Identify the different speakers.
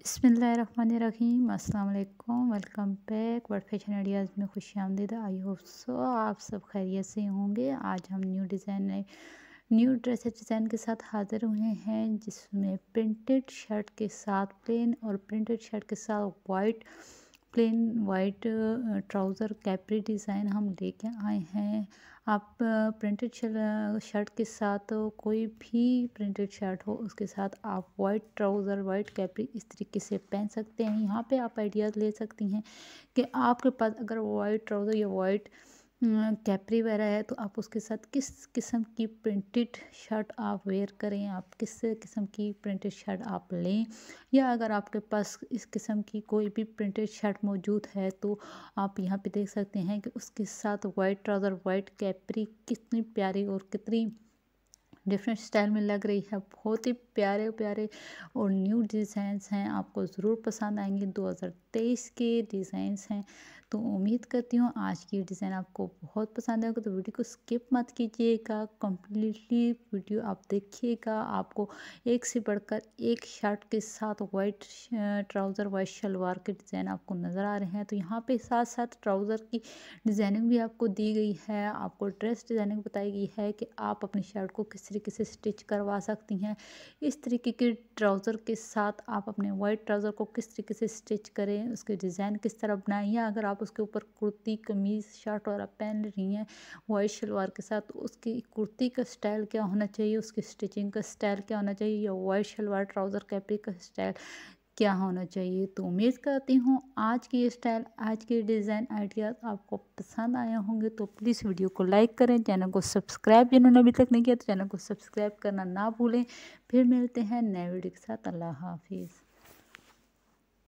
Speaker 1: बसमीम अल्लाम welcome back world fashion ideas में खुश आमदीद आई होप सो आप सब खैरियत से होंगे आज हम new design new dress design के साथ हाज़िर हुए हैं जिसमें प्रिंटेड शर्ट के साथ प्लेन और प्रिंटेड शर्ट के साथ white plain white trouser capri design हम लेके आए हैं आप प्रिंटेड शर्ट के साथ कोई भी प्रिंटेड शर्ट हो उसके साथ आप वाइट ट्राउज़र वाइट कैपी इस तरीके से पहन सकते हैं यहाँ पे आप आइडियाज़ ले सकती हैं कि आपके पास अगर वाइट ट्राउज़र या वाइट कैपरी वगैरह है तो आप उसके साथ किस किस्म की प्रिंटेड शर्ट आप वेयर करें आप किस किस्म की प्रिंटेड शर्ट आप लें या अगर आपके पास इस किस्म की कोई भी प्रिंटेड शर्ट मौजूद है तो आप यहाँ पे देख सकते हैं कि उसके साथ वाइट ट्राउज़र वाइट कैपरी कितनी प्यारी और कितनी डिफरेंट स्टाइल में लग रही है बहुत ही प्यारे प्यारे और न्यू डिज़ाइंस हैं आपको ज़रूर पसंद आएंगे 2023 के डिज़ाइंस हैं तो उम्मीद करती हूँ आज की डिज़ाइन आपको बहुत पसंद आएगा तो वीडियो को स्किप मत कीजिएगा कम्प्लीटली वीडियो आप देखिएगा आपको एक से बढ़कर एक शर्ट के साथ वाइट ट्राउज़र वाइट शलवार के डिज़ाइन आपको नज़र आ रहे हैं तो यहाँ पे साथ साथ ट्राउज़र की डिज़ाइनिंग भी आपको दी गई है आपको ड्रेस डिज़ाइनिंग बताई गई है कि आप अपनी शर्ट को किस तरीके से स्टिच करवा सकती हैं इस तरीके के ट्राउज़र के साथ आप अपने वाइट ट्राउज़र को किस तरीके से स्टिच करें उसके डिज़ाइन किस तरह बनाएं या अगर आप आप उसके ऊपर कुर्ती कमीज़ शर्ट वगैरह पहन रही हैं वाइट शलवार के साथ तो उसकी कुर्ती का स्टाइल क्या होना चाहिए उसकी स्टिचिंग का स्टाइल क्या होना चाहिए या वाइट शलवार ट्राउज़र कैप्री का स्टाइल क्या होना चाहिए तो उम्मीद करती हूँ आज की स्टाइल आज के डिज़ाइन आइडियाज़ आपको पसंद आए होंगे तो प्लीज़ वीडियो को लाइक करें चैनल को सब्सक्राइब जिन्होंने अभी तक नहीं किया तो चैनल को सब्सक्राइब करना ना भूलें फिर मिलते हैं नए वीडियो के साथ अल्लाह हाफिज़